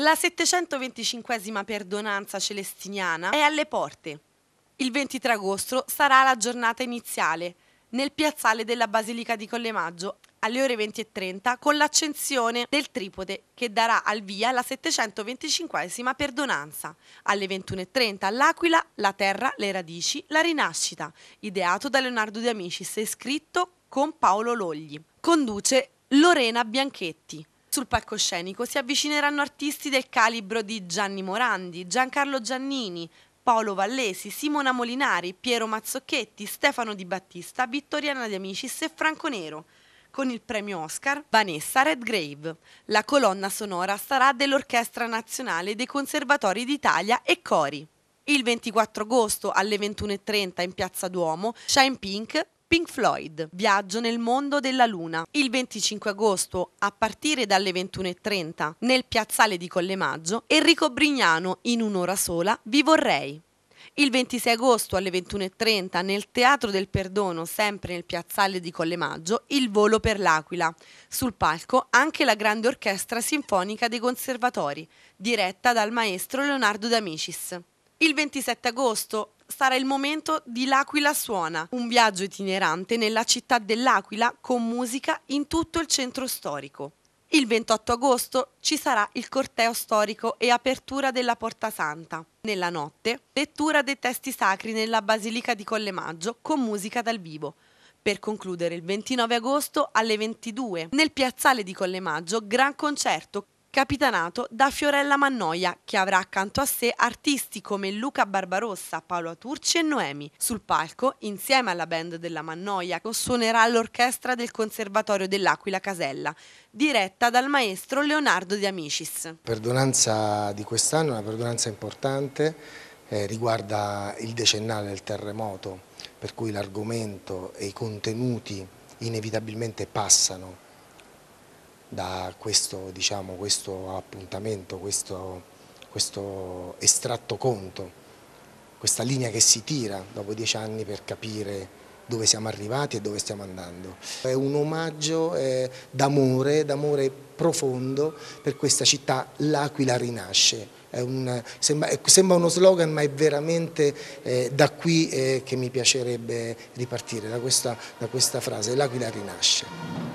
La 725esima perdonanza celestiniana è alle porte. Il 23 agosto sarà la giornata iniziale nel piazzale della Basilica di Collemaggio alle ore 20.30 con l'accensione del tripode che darà al via la 725esima perdonanza. Alle 21.30 l'Aquila, la terra, le radici, la rinascita, ideato da Leonardo De Amicis e scritto con Paolo Logli. Conduce Lorena Bianchetti. Sul palcoscenico si avvicineranno artisti del calibro di Gianni Morandi, Giancarlo Giannini, Paolo Vallesi, Simona Molinari, Piero Mazzocchetti, Stefano Di Battista, Vittoriana De Amicis e Franco Nero. Con il premio Oscar Vanessa Redgrave. La colonna sonora sarà dell'Orchestra Nazionale dei Conservatori d'Italia e Cori. Il 24 agosto alle 21.30 in Piazza Duomo, Shine Pink Pink Floyd, viaggio nel mondo della luna, il 25 agosto a partire dalle 21.30 nel piazzale di Collemaggio, Enrico Brignano in un'ora sola, vi vorrei. Il 26 agosto alle 21.30 nel Teatro del Perdono, sempre nel piazzale di Collemaggio, il volo per l'Aquila. Sul palco anche la grande orchestra sinfonica dei conservatori, diretta dal maestro Leonardo D'Amicis. Il 27 agosto sarà il momento di L'Aquila Suona, un viaggio itinerante nella città dell'Aquila con musica in tutto il centro storico. Il 28 agosto ci sarà il corteo storico e apertura della Porta Santa. Nella notte, lettura dei testi sacri nella Basilica di Collemaggio con musica dal vivo. Per concludere il 29 agosto alle 22 nel piazzale di Collemaggio, gran concerto capitanato da Fiorella Mannoia, che avrà accanto a sé artisti come Luca Barbarossa, Paolo Turci e Noemi. Sul palco, insieme alla band della Mannoia, suonerà l'orchestra del Conservatorio dell'Aquila Casella, diretta dal maestro Leonardo De Amicis. La perdonanza di quest'anno è una perdonanza importante, eh, riguarda il decennale del terremoto, per cui l'argomento e i contenuti inevitabilmente passano da questo, diciamo, questo appuntamento, questo, questo estratto conto, questa linea che si tira dopo dieci anni per capire dove siamo arrivati e dove stiamo andando. È un omaggio eh, d'amore, d'amore profondo per questa città, l'Aquila rinasce. Un, sembra, sembra, uno slogan ma è veramente eh, da qui eh, che mi piacerebbe ripartire, da questa, da questa frase, l'Aquila rinasce.